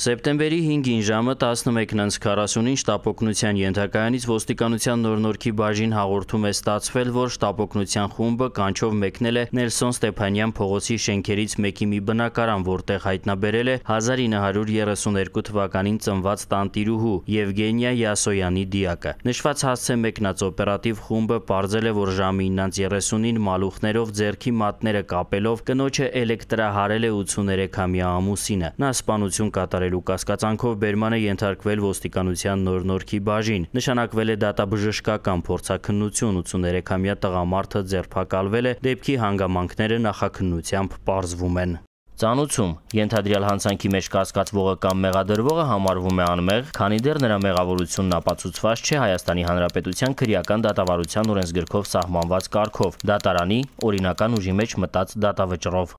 Սեպտեմբերի 5-ին ժամը 11:40-ին շտապօգնության ենթակայանից ոստիկանության նորնորքի բաժին հաղորդում է ստացվել, որ շտապօգնության խումբը կանչով մեկնել է Նելսոն Ստեփանյան փողոցի շենքերից մեկի մի բնակարան, որտեղ հայտնաբերել է 1932 թվականին ծնված տանտիրուհու Եվգենիա Յասոյանի դիակը։ Նշված հասցե մեկնած օպերատիվ խումբը ողջել է, որ ժամի 9:30-ին մալուխներով ձերքի մատները կապելով կնոջը էլեկտրահարել է 83-ամյա ամուսինը։ Նա սպանություն կատարել կատարելու կասկածանքով բերման է ենթարկվել ոստիկանության նոր-նորքի բաժին։ Նշանակվել է դատաբժշկական փորձաքննություն 83-ամյա տղամարդը ձերբակալվել է, դեպքի հանգամանքները նախաքննությամբ պարզվում են։ Ծանուցում ենթադրյալ հանցանքի մեջ կասկածվողը կամ մեղադրվողը համարվում է անմեղ, քանի դեռ նրա մեղավորությունն ապացուցված չէ Հայաստանի Հանրապետության քրեական դատավարության օրենսգրքով սահմանված կարգով՝ դատարանի օրինական ուժի մեջ մտած դատավճռով։